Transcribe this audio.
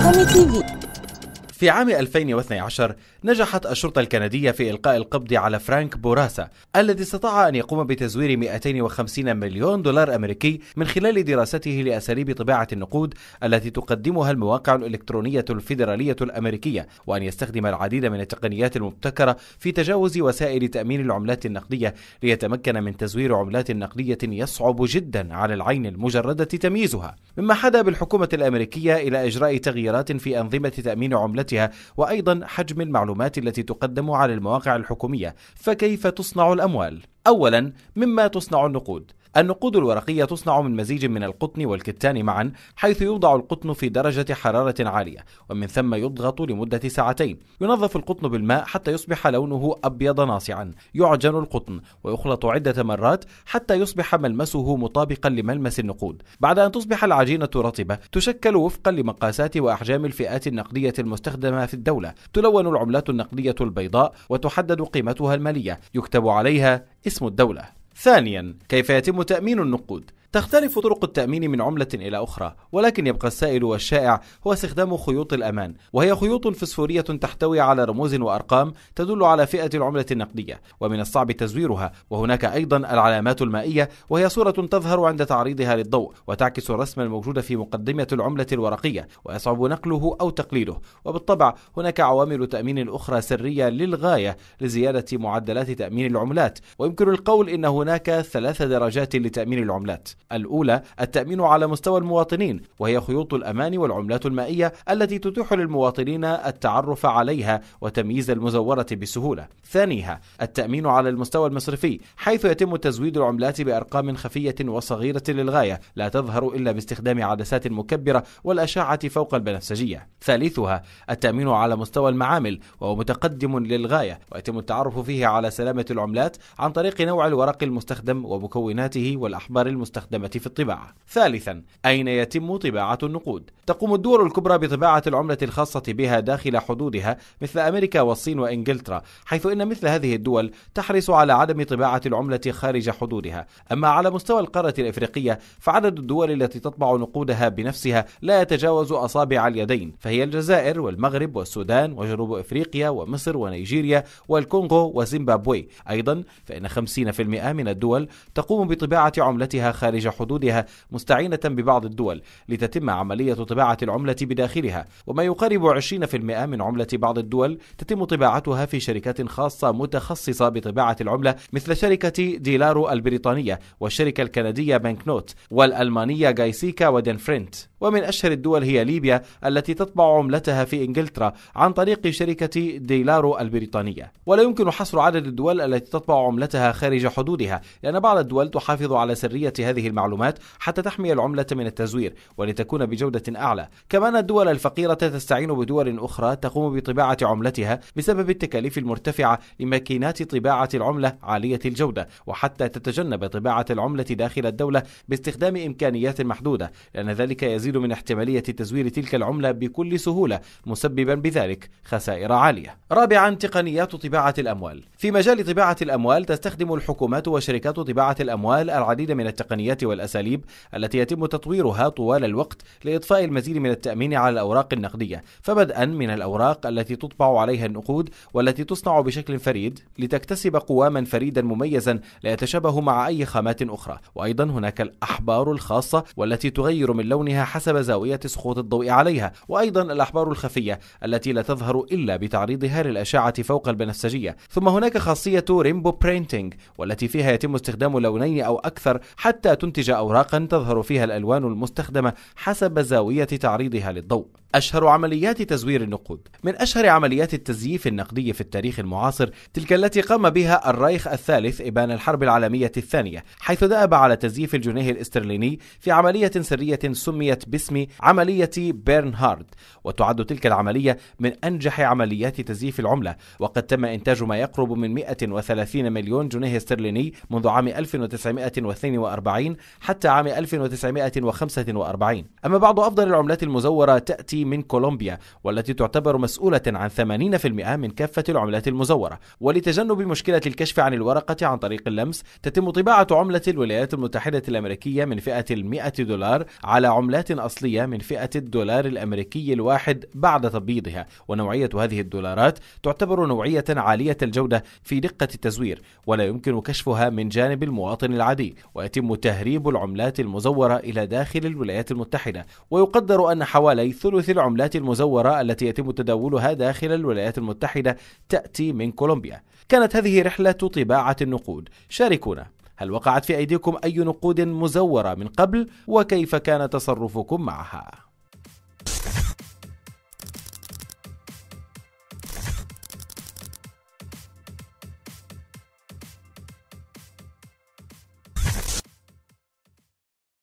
中道義 في عام 2012 نجحت الشرطة الكندية في إلقاء القبض على فرانك بوراسا الذي استطاع أن يقوم بتزوير 250 مليون دولار أمريكي من خلال دراسته لأساليب طباعة النقود التي تقدمها المواقع الإلكترونية الفيدرالية الأمريكية وأن يستخدم العديد من التقنيات المبتكرة في تجاوز وسائل تأمين العملات النقدية ليتمكن من تزوير عملات نقدية يصعب جدا على العين المجردة تمييزها مما حدا بالحكومة الأمريكية إلى إجراء تغييرات في أنظمة تأمين عملتها ومعلوماتها وأيضا حجم المعلومات التي تقدم على المواقع الحكومية فكيف تصنع الأموال؟ أولا مما تصنع النقود النقود الورقية تصنع من مزيج من القطن والكتان معا حيث يوضع القطن في درجة حرارة عالية ومن ثم يضغط لمدة ساعتين ينظف القطن بالماء حتى يصبح لونه أبيض ناصعا يعجن القطن ويخلط عدة مرات حتى يصبح ملمسه مطابقا لملمس النقود بعد أن تصبح العجينة رطبة تشكل وفقا لمقاسات وأحجام الفئات النقدية المستخدمة في الدولة تلون العملات النقدية البيضاء وتحدد قيمتها المالية يكتب عليها اسم الدولة ثانيا كيف يتم تأمين النقود تختلف طرق التأمين من عملة إلى أخرى، ولكن يبقى السائل والشائع هو استخدام خيوط الأمان، وهي خيوط فسفورية تحتوي على رموز وأرقام تدل على فئة العملة النقدية، ومن الصعب تزويرها، وهناك أيضا العلامات المائية، وهي صورة تظهر عند تعريضها للضوء، وتعكس الرسم الموجود في مقدمة العملة الورقية، ويصعب نقله أو تقليده، وبالطبع هناك عوامل تأمين أخرى سرية للغاية لزيادة معدلات تأمين العملات، ويمكن القول إن هناك ثلاث درجات لتأمين العملات. الأولى التأمين على مستوى المواطنين وهي خيوط الأمان والعملات المائية التي تتيح للمواطنين التعرف عليها وتمييز المزورة بسهولة. ثانيها التأمين على المستوى المصرفي حيث يتم تزويد العملات بأرقام خفية وصغيرة للغاية لا تظهر إلا باستخدام عدسات مكبرة والأشعة فوق البنفسجية. ثالثها التأمين على مستوى المعامل وهو متقدم للغاية ويتم التعرف فيه على سلامة العملات عن طريق نوع الورق المستخدم ومكوناته والأحبار المستخدمة المستخدمة في الطباعة. ثالثا، أين يتم طباعة النقود؟ تقوم الدول الكبرى بطباعة العملة الخاصة بها داخل حدودها مثل أمريكا والصين وإنجلترا، حيث أن مثل هذه الدول تحرص على عدم طباعة العملة خارج حدودها. أما على مستوى القارة الإفريقية فعدد الدول التي تطبع نقودها بنفسها لا يتجاوز أصابع اليدين، فهي الجزائر والمغرب والسودان وجنوب إفريقيا ومصر ونيجيريا والكونغو وزيمبابوي. أيضا فإن 50% من الدول تقوم بطباعة عملتها خارج خارج حدودها مستعينة ببعض الدول لتتم عملية طباعة العملة بداخلها وما يقارب 20% من عملة بعض الدول تتم طباعتها في شركات خاصة متخصصة بطباعة العملة مثل شركة ديلارو البريطانية والشركة الكندية نوت والألمانية جايسيكا ودنفرينت ومن أشهر الدول هي ليبيا التي تطبع عملتها في إنجلترا عن طريق شركة ديلارو البريطانية ولا يمكن حصر عدد الدول التي تطبع عملتها خارج حدودها لأن بعض الدول تحافظ على سرية هذه المعلومات حتى تحمي العملة من التزوير ولتكون بجودة أعلى كما أن الدول الفقيرة تستعين بدول أخرى تقوم بطباعة عملتها بسبب التكاليف المرتفعة لماكينات طباعة العملة عالية الجودة وحتى تتجنب طباعة العملة داخل الدولة باستخدام إمكانيات محدودة لأن ذلك يزيد يزيد من احتمالية تزوير تلك العملة بكل سهولة مسببا بذلك خسائر عالية رابعا تقنيات طباعة الأموال في مجال طباعة الأموال تستخدم الحكومات وشركات طباعة الأموال العديد من التقنيات والأساليب التي يتم تطويرها طوال الوقت لإضفاء المزيد من التأمين على الأوراق النقدية فبدءا من الأوراق التي تطبع عليها النقود والتي تصنع بشكل فريد لتكتسب قواما فريدا مميزا لا يتشابه مع أي خامات أخرى وأيضا هناك الأحبار الخاصة والتي تغير من لونها حسب زاوية سقوط الضوء عليها وأيضا الأحبار الخفية التي لا تظهر إلا بتعريضها للأشعة فوق البنفسجية ثم هناك خاصية ريمبو برينتينج والتي فيها يتم استخدام لونين أو أكثر حتى تنتج أوراقا تظهر فيها الألوان المستخدمة حسب زاوية تعريضها للضوء أشهر عمليات تزوير النقود من أشهر عمليات التزييف النقدي في التاريخ المعاصر تلك التي قام بها الرايخ الثالث إبان الحرب العالمية الثانية حيث دأب على تزييف الجنيه الاسترليني في عملية سرية سميت باسم عملية بيرنهارد وتعد تلك العملية من أنجح عمليات تزييف العملة وقد تم إنتاج ما يقرب من 130 مليون جنيه استرليني منذ عام 1942 حتى عام 1945 أما بعض أفضل العملات المزورة تأتي من كولومبيا والتي تعتبر مسؤولة عن 80% من كافة العملات المزورة ولتجنب مشكلة الكشف عن الورقة عن طريق اللمس تتم طباعة عملة الولايات المتحدة الأمريكية من فئة المئة دولار على عملات أصلية من فئة الدولار الأمريكي الواحد بعد تبييضها ونوعية هذه الدولارات تعتبر نوعية عالية الجودة في دقة التزوير ولا يمكن كشفها من جانب المواطن العادي ويتم تهريب العملات المزورة إلى داخل الولايات المتحدة ويقدر أن حوالي ثلث العملات المزورة التي يتم تداولها داخل الولايات المتحدة تأتي من كولومبيا كانت هذه رحلة طباعة النقود شاركونا هل وقعت في أيديكم أي نقود مزورة من قبل وكيف كان تصرفكم معها؟